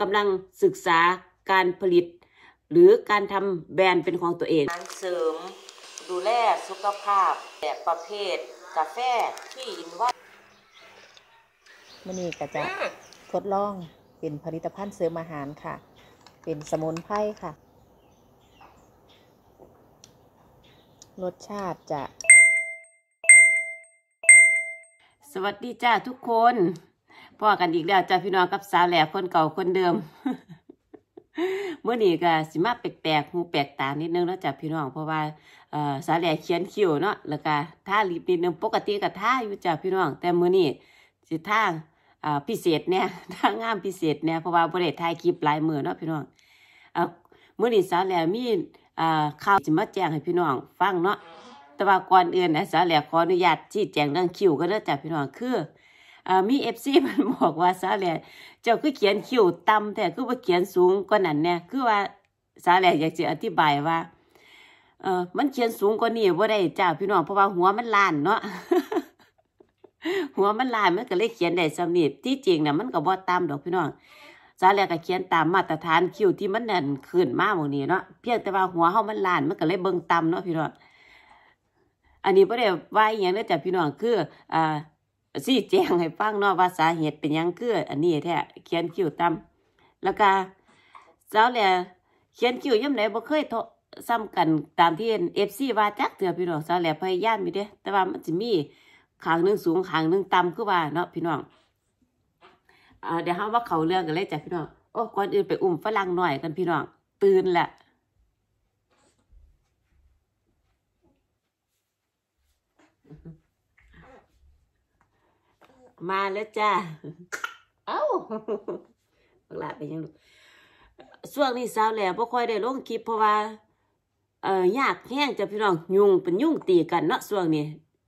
กำลังศึกษาการผลิตหรือการทำแบรนด์เป็นของตัวเองการเสริมดูแลสุขภาพแบบประเภท กาแฟที่อินว่ามั่นี่ก็จะทดลองเป็นผลิตภัณฑ์เสริมอาหารค่ะ เป็นสมุนไพรค่ะ รสชาติจะ สวัสดีจ้าทุกคนพ่อกันอีกแล้วจ้าพี่น้องกับสาวแหล่คนเก่าคนเดิมเมื่อนี้ก็สิมาแปลกๆหูแปลกตานิดนึงแล้วจ้าพี่น้องเพราะว่าสาแหล่เขียนคิ้วเนาะแล้วก็ท่าลิบนิดนึงปกติกับท่าอยู่จ้าพี่น้อง แต่เมื่อนี้สิท่าพิเศษเนี่ยท่างามพิเศษเนี่ยเพราะว่าบระเทศไายคลิปลายมือเนาะพี่น้องเมื่อนี้สาแหล่มีข่าวสิมาแจ้งให้พี่น้อง ฟังเนาะแต่ว่าก่อนอื่นนะสาแหล่ขออนุญาตชี้แจงเรื่องคิ้วก็นเนาะจ้าพี่น้องคือมีเอฟซีมันบอกว่าสาแหล่เจ้าคือเขียนคิ้วต่ำแต่คือว่าเขียนสูงกว่านั้นเนี่ยคือว่าสาแหล่อยากจะอธิบายว่าเออมันเขียนสูงกว่านี้ว่าได้จ้าพี่น้องเพราะว่าหัวมันล้านเนาะหัวมันล้านมันก็เลยเขียนได้สำนีที่จริงนะมันก็บ่ตามดอก พี่น้องสาแหล่ก็เขียนตามมาตรฐานคิ้วที่มันนั่นขึ้นมากวมดนี้เนาะเพียงแต่ว่าหัวเขามันล้านมันก็เลยเบิ่งต่ำเนาะพี่น้องอันนี้ประเดี๋ยวว่าอย่างนี้จ้ะพี่น้องคืออ่าซี่แจ้งให้ฟังเนาะว่าสาเหตุเป็นยังคืออันนี้แท้เขียนคิ้วตำแล้วก็สาวแหล่เขียนคิวย่มไหนบ่เคยโทซ้ำกันตามที่เอฟซีว่าจักเถื่อพี่น้องสาวแหล่พยายามอยู่เด้แต่ว่ามันจะมีขางหนึ่งสูงขางหนึ่งต่ำคือว่าเนาะพี่น้องเดี๋ยวห้าว่าเขาเรื่องกันเลยจ้ะพี่น้องโอ้ก่อนอื่นไปอุ้มฝรั่งหน่อยกันพี่น้องตื่นแหละมาแล้วจ้าเอ้าบักลาไปยังลูกช่วงนี้สาวแหล่พ่ค่อยได้ลงคลิปเพราะว่า เอ่อยากแห้งจ้ะพี่น้องยุงเป็นยุงตีกันเนาะช่วงนี้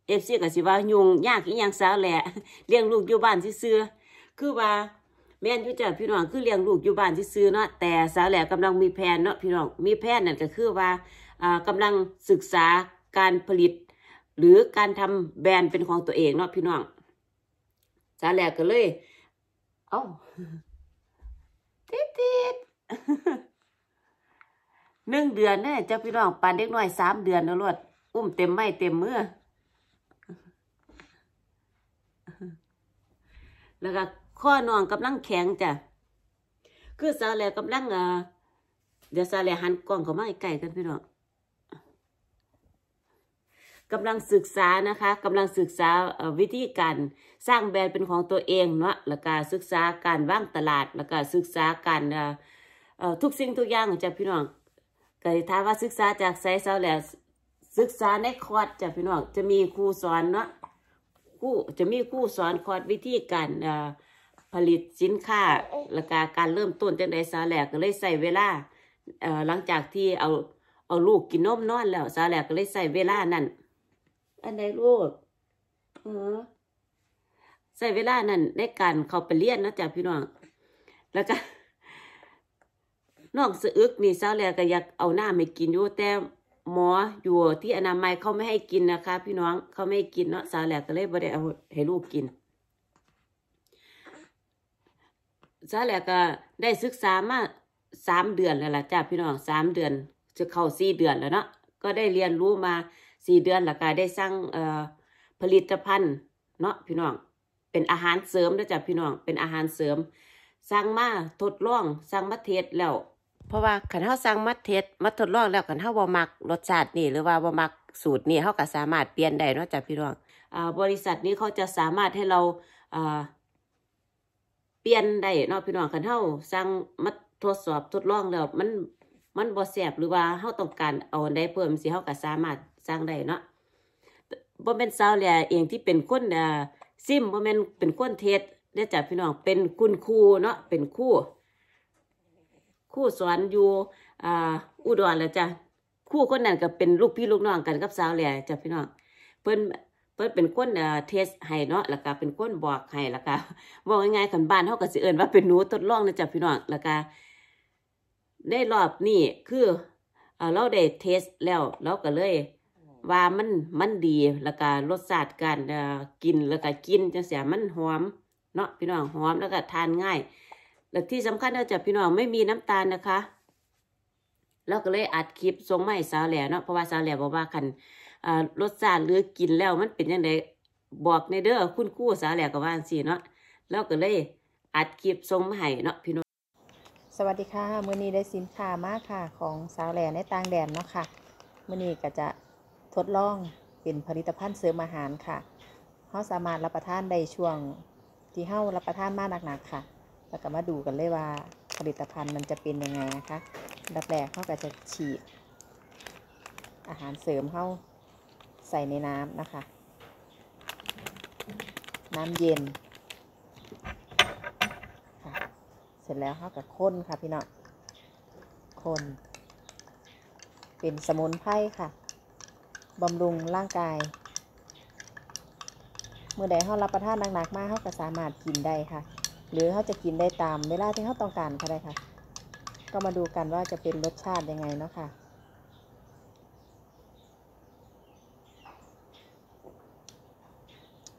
เอฟซีกับสิว่ายุงยากอีหยังสาวแหล่เลี้ยงลูกอยู่บ้านซื่อคือว่า แม่นอยู่จ้ะพี่น้องคือเลี้ยงลูกอยู่บ้านที่ซื้อเนาะแต่สาวแหล่กำลังมีแผนเนาะพี่น้องมีแผนนั่นก็คือว่า กำลังศึกษาการผลิต หรือการทำแบรนด์เป็นของตัวเองเนาะพี่น้องซาแลกก็เลย เอ้า ติดติดหนึ่งเดือนเนี่ยจะพี่น้องปานเด็กน้อยสามเดือนนะลวด อุ้มเต็มไม่เต็มมือแล้วก็ข้อนองกำลังแข็งจ้ะ คือซาแลกกำลังอ่ะเดี๋ยวซาเลหันกล้องเขามาใกล้กันพี่น้องกำลังศึกษา นะคะ กำลังศึกษาวิธีการสร้างแบรนด์เป็นของตัวเองเนาะแล้วก็ศึกษาการว่างตลาดแล้วก็ศึกษาการทุกสิ่งทุกอย่างจากพี่น้องก็ถามว่าศึกษาจากไซส์เซาแล้วศึกษาในคอร์สจากพี่น้องจะมีครูสอนเนาะครูจะมีครูสอนคอร์สวิธีการผลิตสินค้าแล้วก็การเริ่มต้นจากไเซาแลกก็เลยใส่เวลาหลังจากที่เอาเอาลูกกินนมนอนแล้วซาแลกก็เลยใส่เวลานั่นอันใดลูก เออใส่เวลานั่นในการเขาไปเรียนนะจ๊ะพี่น้อง แล้วก็นอกสะอึกนี่เช้าแล้วก็อยากเอาหน้าไม่กินอยู่ แต่หมอ อยู่ที่อนามัยเขาไม่ให้กินนะคะพี่น้องเขาไม่ให้กินเนาะสาแหลกก็เลยบ่ได้เอาให้ลูกกินสาแหลกก็ได้ศึกษามาสามเดือนแล้วล่ะจ้าพี่น้องสามเดือน จะเข้าสี่เดือนแล้วเนาะก็ได้เรียนรู้มาสี่เดือนแล้วก็ได้สร้างผลิตภัณฑ์เนาะพี่น้องเป็นอาหารเสริมนะจ๊ะพี่น้องเป็นอาหารเสริม สร้างมาทดลองสร้างมะเทศแล้ว เพราะว่าขันเท้าสร้างมะเทศมาทดลองแล้วขันเท้าบอมักรสชาตินี่หรือว่าบอมักสูตรนี่เขาก็สามารถเปลี่ยนได้นอกจากพี่น้องบริษัทนี้เขาจะสามารถให้เราเปลี่ยนได้นอกพี่น้องขันเท้าสร้างมาทดสอบทดลองแล้วมันมันบ่แสบหรือว่าเขาต้องการเอาได้เพิ่มสิเขาก็สามารถสร้างได้เนาะบ่แม่นสาวแลเองที่เป็นคนอ่าซิมบ่แม่นเป็นคนเทศได้จากพี่น้อง เป็นคุณครูเนาะ เป็นครูครูสอนอยู่อ่าอุดรแล้วจ้ะครูคนนั้นก็เป็นลูกพี่ลูกน้องกันกับสาวแลจ้ะพี่น้องเพิ่นเพิ่นเป็นคนเทสให้เนาะแล้วก็เป็นคนบอกให้แล้วก็บอกง่ายๆคนบ้านเฮาก็สิเอิ้นว่าเป็นหนูทดลองนะจ้ะพี่น้องแล้วก็ด้รอบนี้คือเราได้เทสแล้วเราก็เลยว่ามัน มันดี แล้วก็รสชาติการกิน แล้วก็กินจะเสียมันหอม เนาะพี่น้องหอมแล้วก็ทานง่าย และที่สำคัญเราจะพี่น้องไม่มีน้ำตาลนะคะเราก็เลยอัดคลิปสรงมา้สาวแหล่เนาะ เพราะว่าสาวแหล่บอกว่ากัน รสชาติหรือกินแล้วมันเป็นยังไงบอกในเด้อคุณคู่สาวแหล่กบว่าสิเนาะเราก็เลยอัดคลิปสรงมา้เนาะพี่น้อง สวัสดีค่ะมื้อนี้ได้สินค้ามากค่ะ ของสาวแหล่ในต่างแดนเนาะค่ะมื้อนี้ก็จะทดลองเป็นผลิตภัณฑ์เสริมอาหารค่ะเขาสามารถรับประทานได้ช่วงที่เข้ารับประทานมากหนักๆค่ะ แล้วก็มาดูกันเลยว่าผลิตภัณฑ์มันจะเป็นยังไงนะคะดับแรกเขาก็จะฉีดอาหารเสริมเข้าใส่ในน้ำนะคะ น้ำเย็น เสร็จแล้วเขาก็ค้นค่ะพี่น้องค้นเป็นสมุนไพรค่ะบำรุงร่างกาย เมื่อใดเขารับประทานหนักๆมากเขาก็ สามารถกินได้ค่ะ หรือเขาจะกินได้ตามเวลาที่เขาต้องการก็ได้ค่ะ ก็มาดูกันว่าจะเป็นรสชาติ ยัง ไง เนาะค่ะ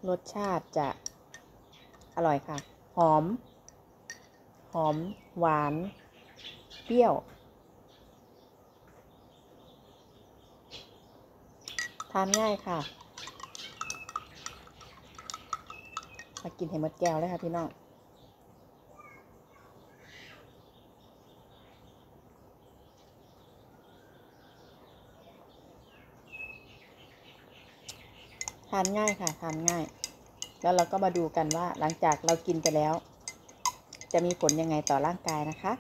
รสชาติจะอร่อยค่ะ หอม หอม หวาน เปรี้ยวทานง่ายค่ะ มากินเห็ดมดแก้วเลยค่ะพี่น้องทานง่ายค่ะทานง่าย แล้วเราก็มาดูกันว่าหลังจากเรากินไปแล้ว จะมีผลยังไงต่อร่างกายนะคะ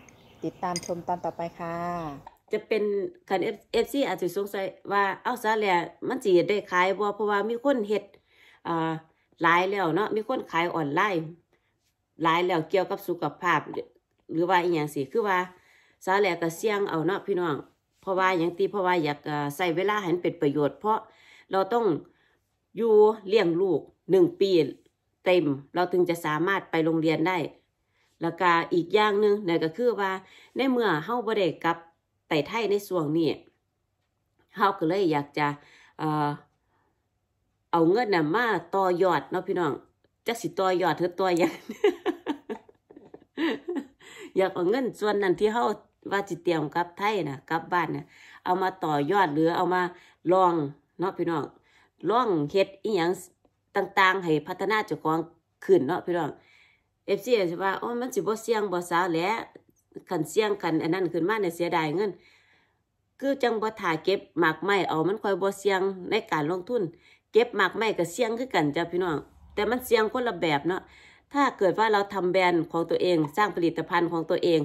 ติดตามชมตอนต่อไปค่ะจะเป็นคันเอฟซีอาจจะสงสัยว่า เอ้าซาแลล่มันจีได้ขายบ่เพราะว่ามีคนเห็ดอ่าหลายแล้วเนาะ มีคนขายออนไลน์ หลายแล้วเกี่ยวกับสุขภาพ หรือว่าอีกอย่างสิคือว่าซาแลล่ก็เสี่ยงเอาเนาะพี่น้อง เพราะว่าอย่างตีเพราะว่าอยากใส่เวลาให้เป็นประโยชน์ เพราะเราต้อง อยู่เลี้ยงลูกหนึ่งปีเต็ม เราถึงจะสามารถไปโรงเรียนได้ แล้วก็อีกอย่างหนึ่งนั่นก็คือว่าในเมื่อเฮาบ่ได้กับต่ไทยในส่วงนี้ เฮาก็เลยอยากจะเอาเงินน่ะมาต่อยอดเนาะพี่น้องจักสิต่อยอดเธอต่อยังอยากเอาเงินส่วนนั้นที่เฮาว่าจิเตรียมกับไทยนะกับบ้านนะเอามาต่อยอดหรือเอามาลองเนาะพี่น้องลองเฮ็ดอีหยังต่างๆให้พัฒนาเจ้าของขึ้นเนาะพี่น้องเอฟซีจะว่าโอ้มันสิบ่เสี่ยงบ่สาวแล้วขันเสียงกันอันนั้นขึ้นมาในเสียดายเงินคือจังบ่ถ่าเก็บหมากไม้เอามันคอยบ่เสียงในการลงทุน เก็บหมากไม้กับเสียงคือกันจ้าพี่น้อง แต่มันเสียงคนละแบบเนาะถ้าเกิดว่าเราทำแบรนด์ของตัวเองสร้างผลิตภัณฑ์ของตัวเอง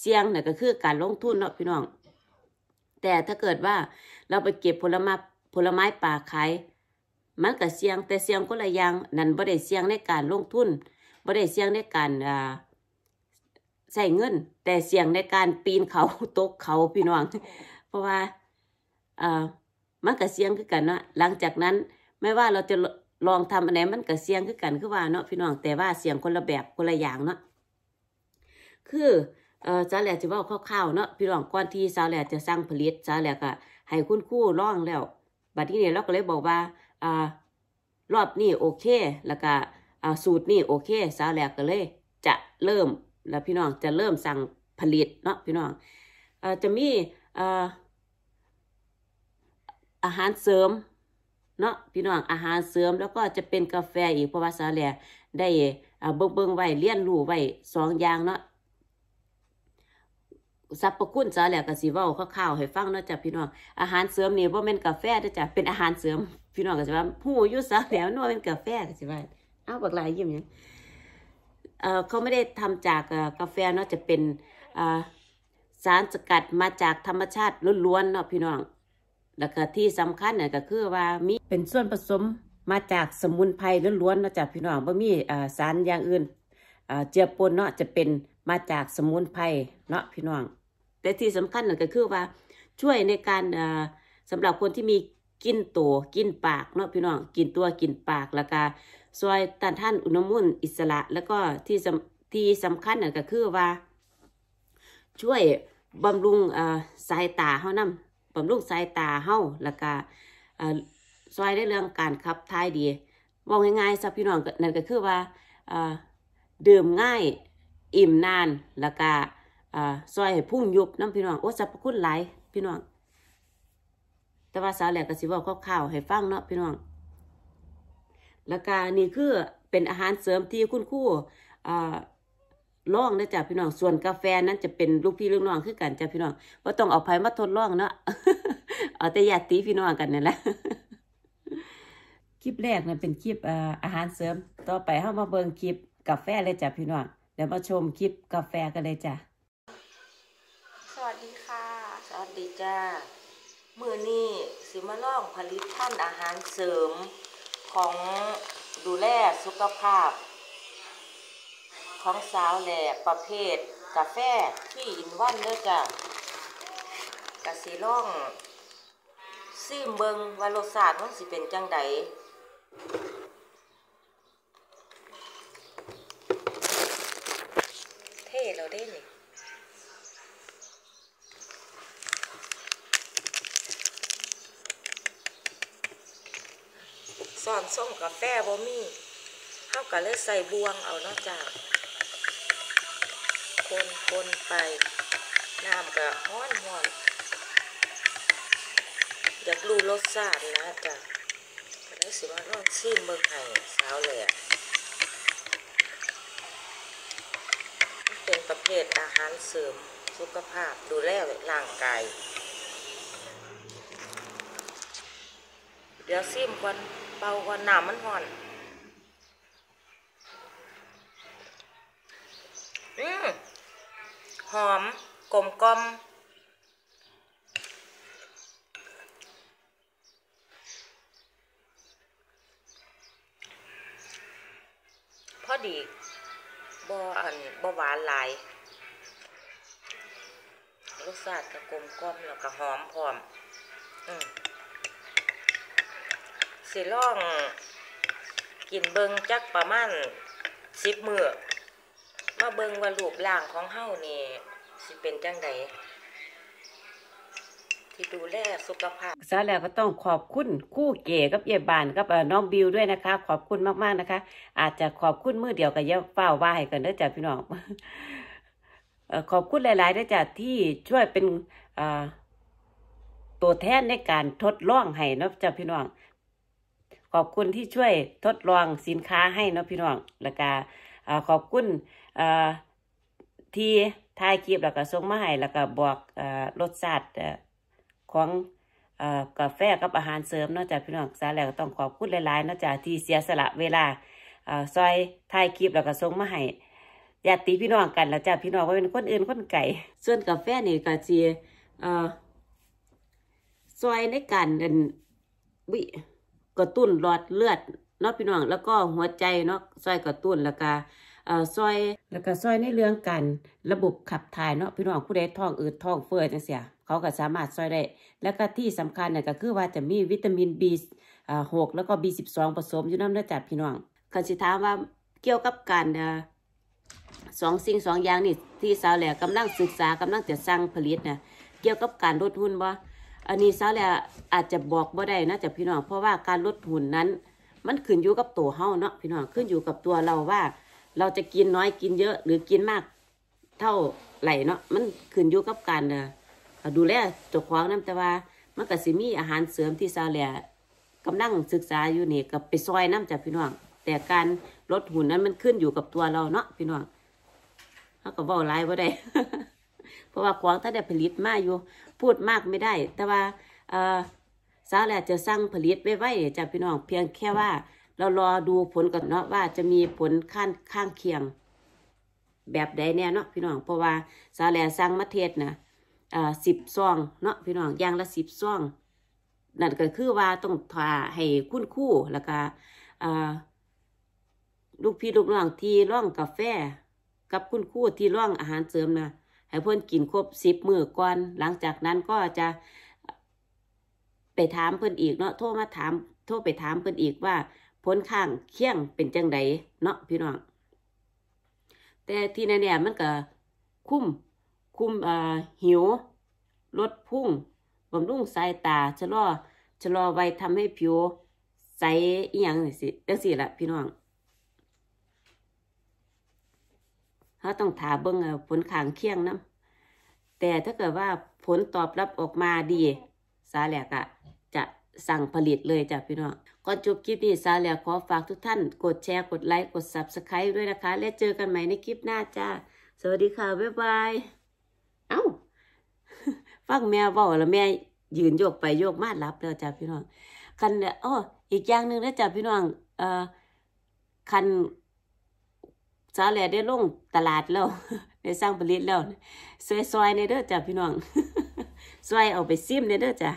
เสียงนี่ยก็คือการลงทุนเนาะพี่น้อง แต่ถ้าเกิดว่าเราไปเก็บผลไม้ผลไม้ป่าขายมันก็เสียง แต่เสียงคนละอย่างนั่นบ่ได้เสียงในการลงทุนบ่ได้เสียงในการอ่าใส่เงิน แต่เสี่ยงในการปีนเขาตกเขาพี่น้อง เพราะว่าเอ่มันก็เสี่ยงคือกันเนาะหลังจากนั้น ไม่ว่าเราจะลองทำอะไรมันก็เสี่ยงคือกันคือว่าเนาะพี่น้องแต่ว่าเสี่ยงคนละแบบคนละอย่างเนาะคือเออจาแหล่จะว่าคร่าวๆเนาะพี่น้องก่อนที่ซาแหล่จะสร้างผลิตซาแหล่ก็ให้คุณคู่ล่องแล้วบัดนี้เนี่ยเราก็เลยบอกว่าอ่ารอบนี้โอเคแล้วก็อ่าสูตรนี่โอเคซาแหล่ก็เลย จะเริ่มแล้วพี่น้อง จะเริ่มสั่งผลิตเนาะพี่น้องอจะมีอาหารเสริมเนาะพี่น้องอาหารเสริม แล้วก็จะเป็นกาแฟอีก เพราะว่าซาเลได้เบิ่งเบิ่งไว้เลี้ยนรูไว้สองอย่างเนาะสรรพคุณซาเลกัสีเว้าข้าวให้ ฟังเนาะจ้ะพี่น้องอาหารเสริมนี่า่เป็นกาแฟเะจ้ะเป็นอาหารเสริม พี่น้องก็จะว่า ผู้ยุ่ซาเลนัวเป็นกาแฟก็จะว่าเอาบักลายยิ้มยังเขาไม่ได้ทำจากกาแฟเนาะจะเป็นสารสกัดมาจากธรรมชาติล้วนๆเนาะพี่น้องแล้วก็ที่สำคัญเนี่ยก็คือว่ามีเป็นส่วนผสมมาจากสมุนไพรล้วนๆเนาะจากพี่น้องว่ามีสารอย่างอื่นเจือปนเนาะจะเป็นมาจากสมุนไพรเนาะพี่น้อง แต่ที่สำคัญเนี่ยก็คือว่าช่วยในการสำหรับคนที่มีกินตัวกินปากเนาะพี่น้องกินตัวกินปากแล้วก็ซอยตันท่านอุณมุนอิสระแล้วก็ที่ที่สำคัญน่ก็คือว่าช่วยบำรุงสายตาเฮานำบำรุงสายตาเฮาแล้วก็ซอยได้เรื่องการขับถ่ายดีมองง่ายๆสับพี่น้องนั่นก็คือว่าดื่มง่ายอิ่มนานแล้วก็ซอยให้พุ่งยุบน้ำพี่น้องโอ้สรรพคุณหลายพี่น้องแต่ว่าสาวแหลกกระสิบอกข้่าวให้ฟังเนาะพี่น้องแล้วก็นี่คือเป็นอาหารเสริมที่คุณคูอ่าลองนะจ๊ะพี่น้องส่วนกาแฟนั้นจะเป็นลูกพี่ลูกน้องคือกันจ้ะพี่น้องว่าต้องเอาไผมาทดลองเนาะเอาแต่่าตีพี่น้องกันนี่นแหละคลิปแรกนะเป็นคลิปอาหารเสริม ต่อไปเข้ามาเบิ่งคลิปกาแฟเลยจ้ะพี่น้องเดี๋ยวมาชมคลิปกาแฟกันเลยจ้ะสวัสดีค่ะสวัสดี จ้ามือนี้สิมาลองผลิตภัณฑ์อาหารเสริมของดูแลสุขภาพ ของสาวแหล่ประเภทกาแฟที่อินวันเด้อจ้ะกะสีล่องซิมเบิงวัารสชาต์มันสิเป็น จังไดเท่เราได้นี่ส้มกาแฟบ่มีเฮาก็เลยใส่บวงเอานอกจากคนคนไปน้ำก็ห้อนห้อนอยากรู้รสชาตินะจ๊ะแล้วสิว่าลองชิมเบิ่งให้สาวเลยอ่ะเป็นประเภทอาหารเสริม สุขภาพดูแลร่างกายเดี๋ยวซิมก่อนเ่าก่อนน้ำมันห่อนอืมหอมกลมกลมพอดีบออันบอหวานหลายรสชาติก็กลมกลมแล้วก็หอมพร้อมสิล่อง กินเบิงจักประมาณสิบมือมาเบิงว่ารูปร่างของเฮานี่สิเป็นจังไดที่ดูแลสุขภาพซาแล้วก็ต้องขอบคุณคู่เก๋กับเยบานกับน้องบิวด้วยนะคะ ขอบคุณมากๆนะคะ อาจจะขอบคุณมือเดียวกับเย่าเฝ้าว่าให้กันเด้อจ้ะพี่น้องขอบคุณหลายๆด้วยจ้ะที่ช่วยเป็นตัวแทนในการทดลองให้นะจ้ะพี่น้องขอบคุณที่ช่วยทดลองสินค้าให้เนาะพี่น้อง แล้วก็ขอบคุณที่ทายคลิปแล้วก็ส่งมาให้แล้วก็บอกรสชาติของกาแฟกับอาหารเสริมนอกจากพี่น้องสาแล้วต้องขอบคุณหลายๆนอกจากที่เสียสละเวลาซอยทายคลิปแล้วก็ส่งมาให้ญาติพี่น้องกันแล้วจากพี่น้องก็เป็นคนอื่นคนไก่ส่วนกาแฟนี่ก็จีซอยในการนวิกระตุ้นหลอดเลือดเนาะพี่น้องแล้วก็หัวใจเนาะซอยกระตุ้นแล้วก็ซอยแล้วก็ซอยในเรื่องการระบบขับถ่ายเนาะพี่น้องผู้ใดท้อง อืดท้องเฟ้อจังเสียเขาก็สามารถซอยได้ แล้วก็ที่สำคัญเนี่ยก็คือว่าจะมีวิตามิน B หกแล้วก็ B12 ผสม อยู่น้ำเลือดจัดพี่น้องคันสิถามว่าเกี่ยวกับการสองสิ่งสองอย่างนี่ที่สาวแหล่กำลังศึกษากำลังจะสร้างผลิตนะเกี่ยวกับการลดหุ้นบ่อันนี้สาเและอาจจะบอกบ่ได้นะจ๊ะพี่น้องเพราะว่าการลดหุ่นนั้น มันขึ้นอยู่กับตัวเฮาเนาะพี่น้องขึ้นอยู่กับตัวเราว่า เราจะกินน้อยกินเยอะ หรือกินมากเท่าไหร่เนาะมันขึ้นอยู่กับการดูแลตัวของนั่นแต่ว่ามันก็สิมีอาหารเสริมที่สาเและกำลังศึกษาอยู่นี่กับไปซอยน้ำจากพี่น้องแต่การลดหุ่นนั้นมันขึ้นอยู่กับตัวเราเนาะพี่น้องเขาก็บอกไล่ว่าได้เพราะว่าของถ้าได้ผลิตมาอยู่ พูดมากไม่ได้ แต่ว่าสาวแหละจะสร้างผลิตไว้ไว้จากพี่น้องเพียงแค่ว่าเรารอดูผลก่อนเนาะว่าจะมีผลข้างข้างเคียง แบบใดแน่เนาะพี่น้อง เพราะว่าสาวแหละสร้างมาเทศนะสิบซองเนาะพี่น้องอย่างละสิบซองนั่นก็คือว่าต้องทาให้คุ้นคู่แล้วก็ลูกพี่ลูกน้องที่ร่องกาแฟ กับคุณคู่ที่ร่องอาหารเสริมนะให้เพื่อนกินครบสิบมือก่อน หลังจากนั้นก็จะไปถามเพื่อนอีกเนาะโทรมาถาม โทรไปถามเพื่อนอีกว่าผลข้างเคียงเป็นจังไดเนาะพี่น้อง แต่ที่แน่ๆมันก็คุ้มคุ้มอ่าหิวลดพุ่งบำรุงสายตาชะลอชะลอไว้ทำให้ผิวใสอีหยังสิจังสี่ละพี่น้องเขาต้องถาเบิ้งผลขางเคียงน้ำแต่ถ้าเกิดว่าผลตอบรับออกมาดีสาแหลกอะจะสั่งผลิตเลยจ้ะพี่น้องก่อนจบคลิปนี้สาแหลกขอฝากทุกท่าน กดแชร์กดไลค์ กดซับสไคร b ์ด้วยนะคะ และเจอกันใหม่ในคลิปหน้าจ้าสวัสดีค่ะ บ๊ายบายเอ้า ฟังแม่บอกแล้วแม่ยืนโยกไปโยกมารับแล้วจ้ะพี่น้องคันอ้ออีกอย่างหนึ่งนะจ้ะพี่น้องเอ่อคันซาวแหล่ได้ลงตลาดแล้ว ได้สร้างผลิตแล้วซอยๆในเด้อจ้ะพี่น้องซอยเอาไปซิมในเด้อจ้ะ